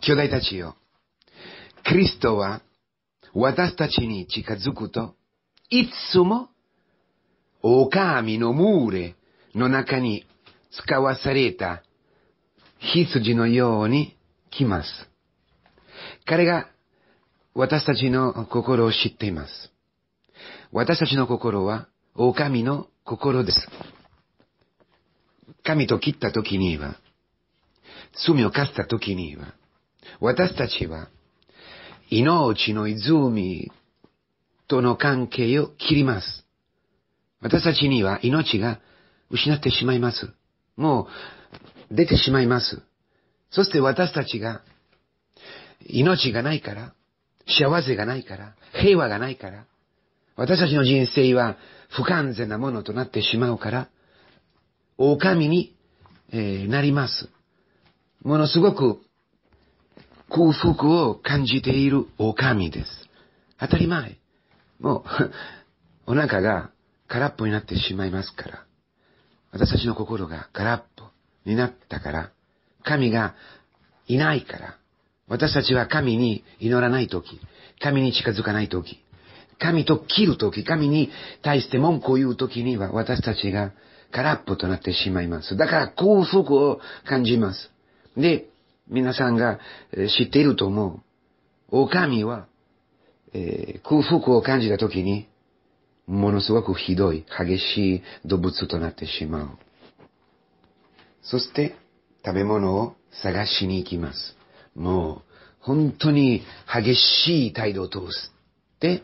兄弟たちよ、クリストは私たちに近づくと、いつも狼の群れの中に使わされた羊のように来ます。彼が私たちの心を知っています。私たちの心は狼の心です。神と切った時には、罪を犯した時には、私たちは命の泉との関係を切ります。私たちには命が失ってしまいます。もう出てしまいます。そして私たちが命がないから、幸せがないから、平和がないから、私たちの人生は不完全なものとなってしまうから、狼に、えー、なります。ものすごく幸福を感じている神です。当たり前。もう、お腹が空っぽになってしまいますから。私たちの心が空っぽになったから、神がいないから、私たちは神に祈らないとき、神に近づかないとき、神と切るとき、神に対して文句を言うときには私たちが空っぽとなってしまいます。だから幸福を感じます。で、皆さんが知っていると思う。狼は、えー、空腹を感じた時に、ものすごくひどい、激しい動物となってしまう。そして、食べ物を探しに行きます。もう、本当に激しい態度を通す。で、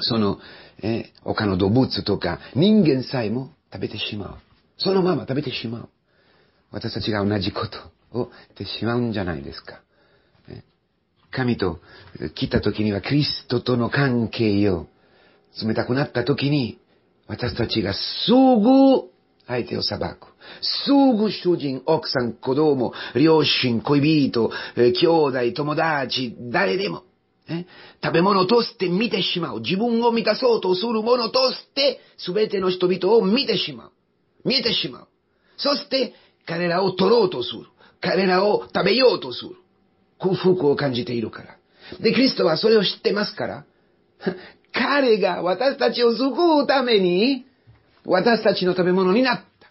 その、えー、他の動物とか人間さえも食べてしまう。そのまま食べてしまう。私たちが同じこと。をってしまうんじゃないですか。神と来た時にはキリストとの関係を冷たくなった時に私たちがすぐ相手を裁く。すぐ主人、奥さん、子供、両親、恋人、兄弟、友達、誰でも、ね、食べ物として見てしまう。自分を満たそうとするものとして全ての人々を見てしまう。見えてしまう。そして彼らを取ろうとする。彼らを食べようとする。空腹を感じているから。で、クリストはそれを知ってますから、彼が私たちを救うために、私たちの食べ物になった。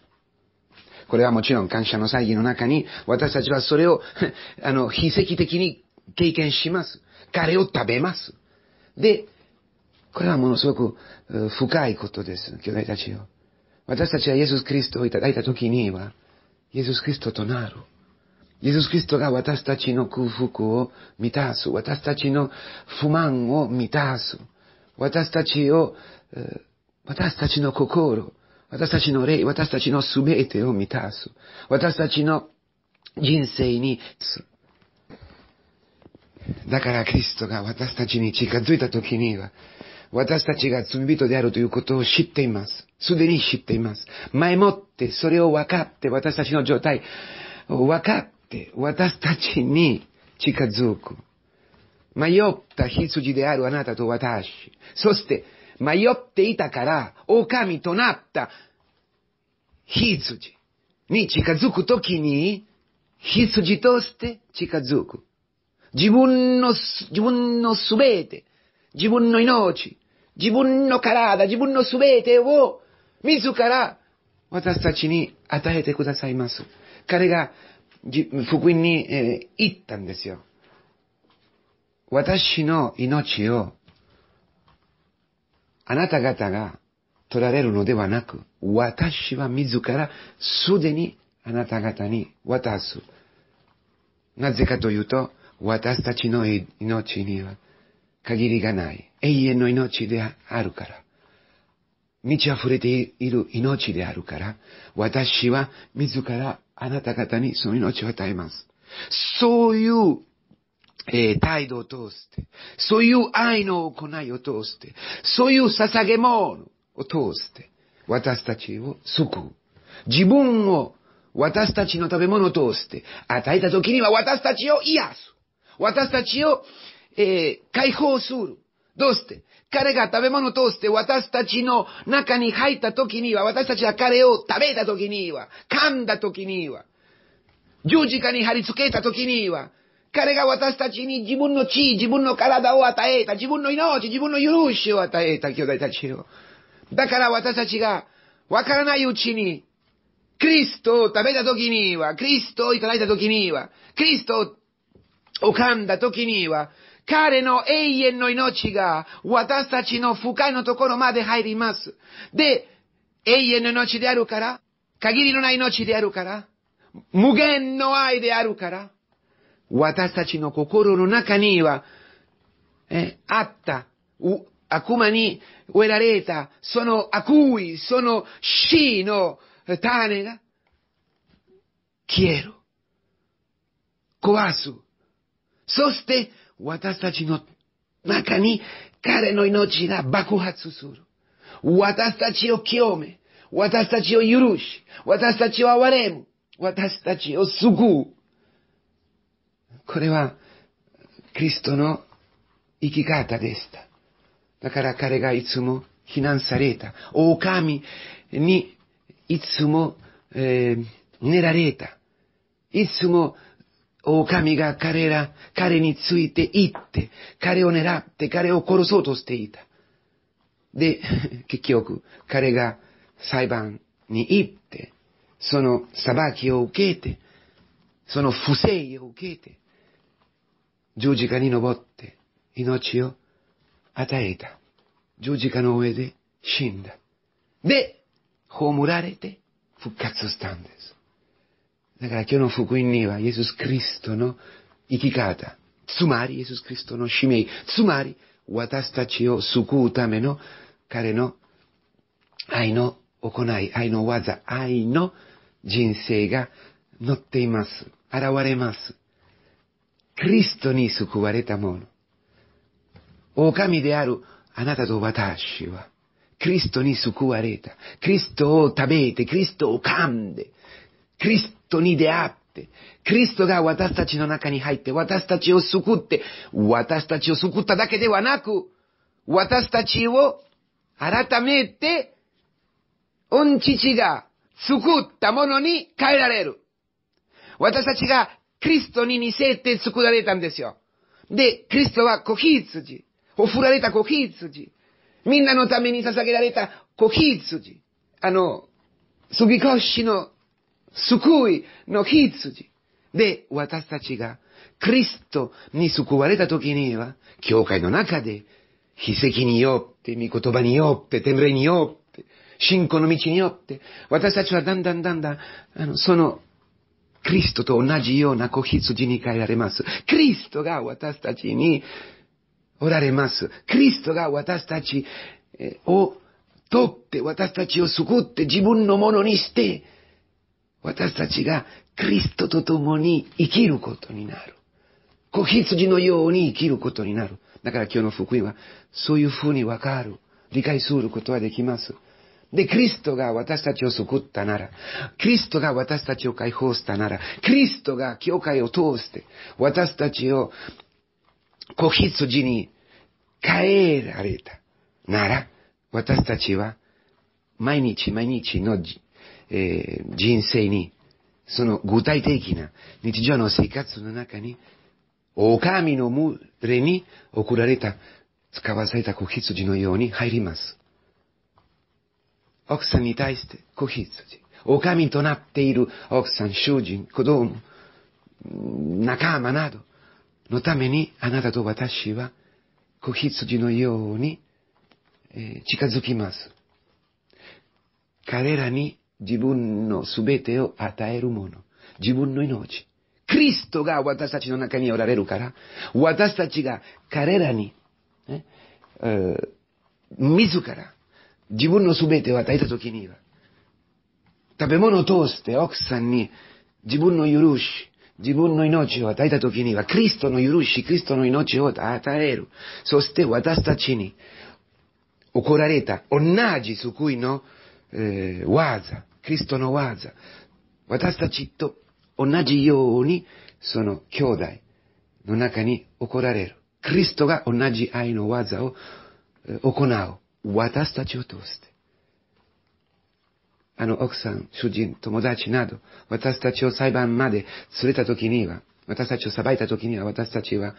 これはもちろん感謝の祭儀の中に、私たちはそれを、あの、非跡的に経験します。彼を食べます。で、これはものすごく深いことです、兄弟たちよ。私たちはイエス・キリストをいただいたときには、イエス・キリストとなる。イエス・キリストが私たちの空腹を満たす。私たちの不満を満たす。私たちを、私たちの心、私たちの霊、私たちの全てを満たす。私たちの人生に、だからキリストが私たちに近づいた時には、私たちが罪人であるということを知っています。すでに知っています。前もってそれを分かって、私たちの状態、分かっって私たちに近づく。迷った羊であるあなたと私。そして迷っていたから狼となった羊に近づくときに羊として近づく。自分の、自分のすべて、自分の命、自分の体、自分のすべてを自ら私たちに与えてくださいます。彼が福音に、えー、ったんですよ。私の命を、あなた方が取られるのではなく、私は自らすでにあなた方に渡す。なぜかというと、私たちの命には限りがない。永遠の命であるから。満ち溢れている命であるから、私は自らあなた方にその命を与えます。そういう、えー、態度を通して、そういう愛の行いを通して、そういう捧げ物を通して、私たちを救う。自分を私たちの食べ物を通して与えた時には私たちを癒す。私たちを、えー、解放する。どうして彼が食べ物を通して私たちの中に入った時には、私たちは彼を食べた時には、噛んだ時には、十字架に貼り付けた時には、彼が私たちに自分の地位、自分の体を与えた、自分の命、自分の許しを与えた兄弟たちを。だから私たちがわからないうちに、クリストを食べた時には、クリストをいただいた時には、クリストを噛んだ時には、彼の永遠の命が私たちの深いのところまで入ります。で、永遠の命であるから、限りのない命であるから、無限の愛であるから、私たちの心の中には、え、あった、う、悪魔に植えられた、その悪意、その死の種が、消える。壊す。そして、私たちの中に彼の命が爆発する。私たちを清め、私たちを許し、私たちを憐れむ、私たちを救う。これは、キリストの生き方でした。だから彼がいつも避難された。狼にいつも、えー、寝られた。いつも狼が彼ら、彼について行って、彼を狙って、彼を殺そうとしていた。で、結局、彼が裁判に行って、その裁きを受けて、その不正を受けて、十字架に登って、命を与えた。十字架の上で死んだ。で、葬られて復活したんです。だから今日の福音には、イエス・クリストの生き方、つまり、イエス・クリストの使命、つまり、私たちを救うための彼の愛の行い、愛の技、愛の人生が載っています。現れます。クリストに救われたもお狼であるあなたと私は、クリストに救われた。クリストを食べて、クリストを噛んで、クリストに出会って、クリストが私たちの中に入って、私たちを救って、私たちを救っただけではなく、私たちを改めて、御父が救ったものに変えられる。私たちがクリストに似せて救られたんですよ。で、クリストは子羊。送られたツ羊。みんなのために捧げられたツ羊。あの、杉越しの救いの羊で私たちがクリストに救われた時には、教会の中で、秘跡によって、御言葉によって、天礼によって、信仰の道によって、私たちはだんだんだんだん、あの、その、クリストと同じような子羊に変えられます。クリストが私たちにおられます。クリストが私たちを取って、私たちを救って自分のものにして、私たちがクリストと共に生きることになる。子羊のように生きることになる。だから今日の福音は、そういうふうにわかる。理解することはできます。で、クリストが私たちを救ったなら、クリストが私たちを解放したなら、クリストが教会を通して、私たちを子羊に変えられたなら、私たちは毎日毎日のえー、人生に、その具体的な日常の生活の中に、お神の群れに送られた、使わされた小羊のように入ります。奥さんに対して小羊。お神となっている奥さん、主人、子供、仲間などのためにあなたと私は小羊のように、えー、近づきます。彼らに自分の全てを与えるもの。自分の命。クリストが私たちの中におられるから、私たちが彼らに、ね、えー、自ら自分の全てを与えた時には、食べ物を通して奥さんに自分の許し、自分の命を与えた時には、クリストの許し、クリストの命を与える。そして私たちに怒られた同じ救いの、えー、技。キリストの技、私たちと同じように、その兄弟の中に怒られる。クリストが同じ愛の技を行う。私たちを通して。あの奥さん、主人、友達など、私たちを裁判まで連れた時には、私たちを裁いた時には、私たちは、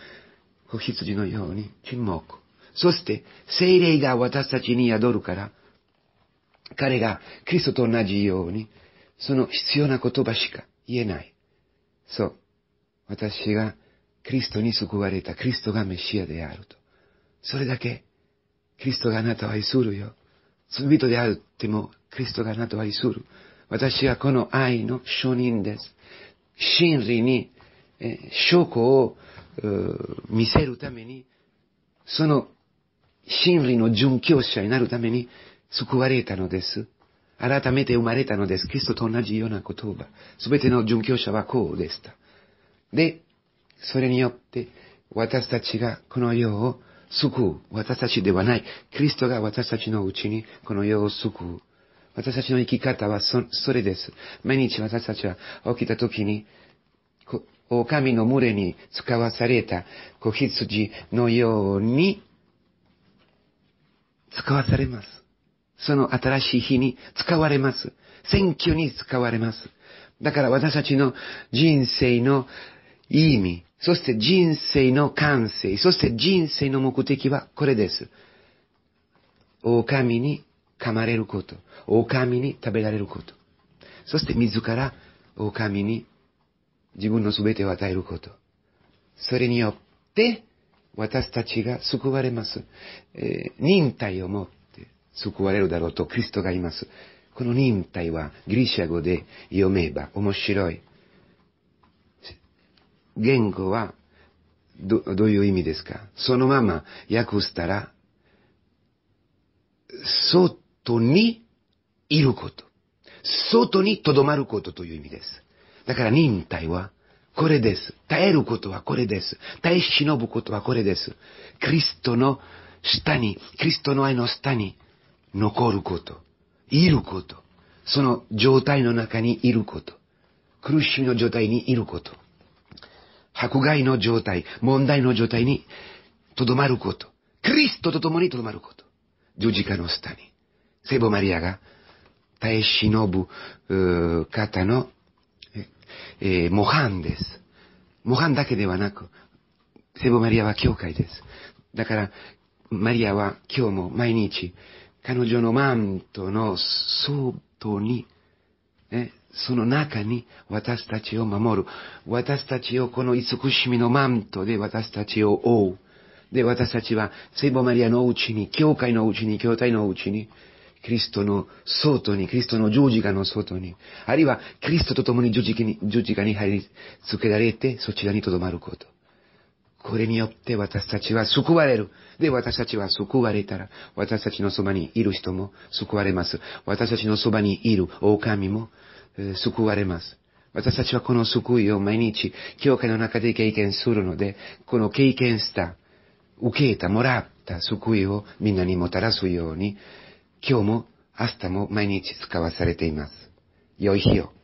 お羊のように沈黙。そして、精霊が私たちに宿るから、彼がキリストと同じように、その必要な言葉しか言えない。そう。私がキリストに救われた、キリストがメシアであると。それだけ、キリストがあなたを愛するよ。罪人であるっても、キリストがあなたを愛する。私はこの愛の証人です。真理に、え証拠を見せるために、その真理の殉教者になるために、救われたのです。改めて生まれたのです。キリストと同じような言葉。すべての殉教者はこうでした。で、それによって、私たちがこの世を救う。私たちではない。キリストが私たちのうちにこの世を救う。私たちの生き方はそそれです。毎日私たちは起きた時に、狼の群れに使わされた子羊のように使わされます。その新しい日に使われます。選挙に使われます。だから私たちの人生の意味、そして人生の感性、そして人生の目的はこれです。狼に噛まれること、狼に食べられること、そして自ら狼に自分の全てを与えること。それによって私たちが救われます。えー、忍耐を持って救われるだろうとキリストがいます。この忍耐はギリシャ語で読めば面白い。言語はどどういう意味ですかそのまま訳したら、外にいること。外に留まることという意味です。だから忍耐はこれです。耐えることはこれです。耐え忍ぶことはこれです。キリストの下に、キリストの愛の下に、残ること、いること、その状態の中にいること、苦しみの状態にいること、迫害の状態、問題の状態にとどまること、クリストと共にとどまること、十字架の下に、聖母マリアが耐え忍ぶ方の、えー、模範です。模範だけではなく、聖母マリアは教会です。だから、マリアは今日も毎日、彼女のマントの外に、ね、その中に私たちを守る。私たちをこの慈しみのマントで私たちを覆う。で、私たちは、聖母マリアのうちに、教会のうちに、教会のうちに、クリストの外に、クリストの十字架の外に、あるいはクリストと共に十字架にに入り付けられて、そちらに留まること。これによって私たちは救われる。で、私たちは救われたら、私たちのそばにいる人も救われます。私たちのそばにいる狼も、えー、救われます。私たちはこの救いを毎日、教会の中で経験するので、この経験した、受けた、もらった救いをみんなにもたらすように、今日も明日も毎日使わされています。良い日を。